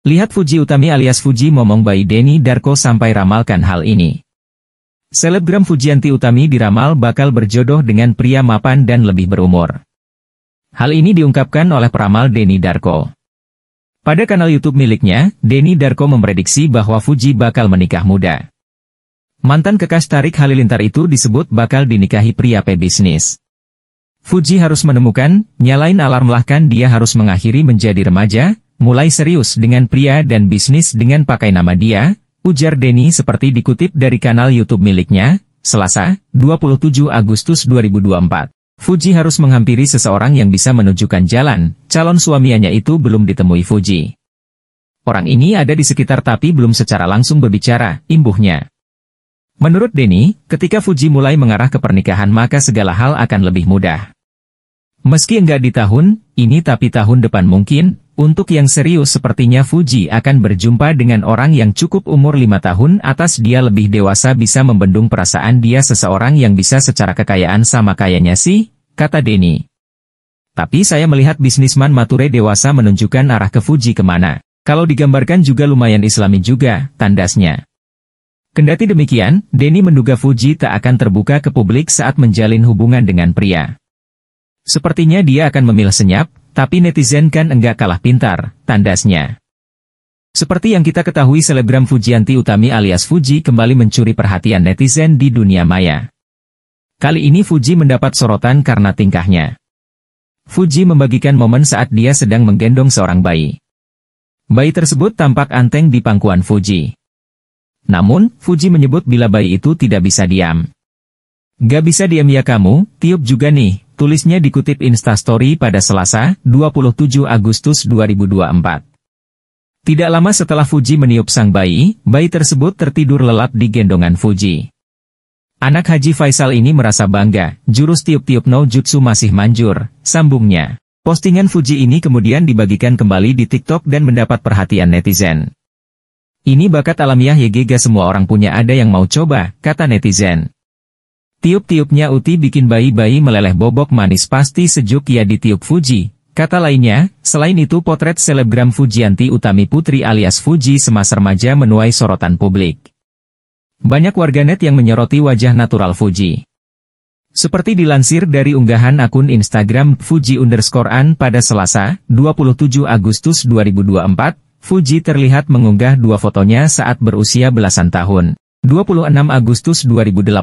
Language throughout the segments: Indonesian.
Lihat Fuji Utami alias Fuji Momong bayi Denny Darko sampai ramalkan hal ini. Selebgram Fujianti Utami diramal bakal berjodoh dengan pria mapan dan lebih berumur. Hal ini diungkapkan oleh peramal Denny Darko. Pada kanal YouTube miliknya, Denny Darko memprediksi bahwa Fuji bakal menikah muda. Mantan kekas Tarik Halilintar itu disebut bakal dinikahi pria pebisnis. Fuji harus menemukan, nyalain alarm kan dia harus mengakhiri menjadi remaja, Mulai serius dengan pria dan bisnis dengan pakai nama dia, ujar Denny seperti dikutip dari kanal YouTube miliknya, Selasa, 27 Agustus 2024. Fuji harus menghampiri seseorang yang bisa menunjukkan jalan, calon suaminya itu belum ditemui Fuji. Orang ini ada di sekitar tapi belum secara langsung berbicara, imbuhnya. Menurut Denny, ketika Fuji mulai mengarah ke pernikahan maka segala hal akan lebih mudah. Meski enggak di tahun, ini tapi tahun depan mungkin, untuk yang serius sepertinya Fuji akan berjumpa dengan orang yang cukup umur 5 tahun atas dia lebih dewasa bisa membendung perasaan dia seseorang yang bisa secara kekayaan sama kayanya sih, kata Denny. Tapi saya melihat bisnisman mature dewasa menunjukkan arah ke Fuji kemana. Kalau digambarkan juga lumayan islami juga, tandasnya. Kendati demikian, Denny menduga Fuji tak akan terbuka ke publik saat menjalin hubungan dengan pria. Sepertinya dia akan memilih senyap, tapi netizen kan enggak kalah pintar, tandasnya. Seperti yang kita ketahui selebgram Fujianti Utami alias Fuji kembali mencuri perhatian netizen di dunia maya. Kali ini Fuji mendapat sorotan karena tingkahnya. Fuji membagikan momen saat dia sedang menggendong seorang bayi. Bayi tersebut tampak anteng di pangkuan Fuji. Namun, Fuji menyebut bila bayi itu tidak bisa diam. Gak bisa diam ya kamu, tiup juga nih, Tulisnya dikutip Instastory pada Selasa, 27 Agustus 2024. Tidak lama setelah Fuji meniup sang bayi, bayi tersebut tertidur lelap di gendongan Fuji. Anak Haji Faisal ini merasa bangga, jurus tiup-tiup no jutsu masih manjur, sambungnya. Postingan Fuji ini kemudian dibagikan kembali di TikTok dan mendapat perhatian netizen. Ini bakat alamiah YGG semua orang punya ada yang mau coba, kata netizen. Tiup-tiupnya Uti bikin bayi-bayi meleleh bobok manis pasti sejuk ya di tiup Fuji. Kata lainnya, selain itu potret selebgram Fujianti Utami Putri alias Fuji semasa remaja menuai sorotan publik. Banyak warganet yang menyoroti wajah natural Fuji. Seperti dilansir dari unggahan akun Instagram Fuji underscore an pada Selasa, 27 Agustus 2024, Fuji terlihat mengunggah dua fotonya saat berusia belasan tahun. 26 Agustus 2018,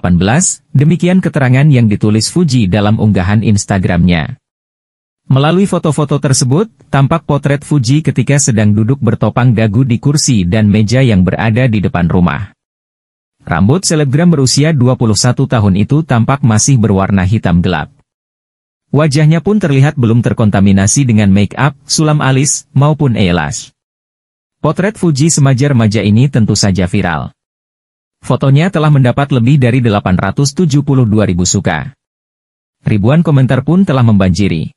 demikian keterangan yang ditulis Fuji dalam unggahan Instagramnya. Melalui foto-foto tersebut, tampak potret Fuji ketika sedang duduk bertopang dagu di kursi dan meja yang berada di depan rumah. Rambut selebgram berusia 21 tahun itu tampak masih berwarna hitam gelap. Wajahnya pun terlihat belum terkontaminasi dengan make up, sulam alis, maupun eyelash. Potret Fuji semajar remaja ini tentu saja viral. Fotonya telah mendapat lebih dari 872 ribu suka. Ribuan komentar pun telah membanjiri.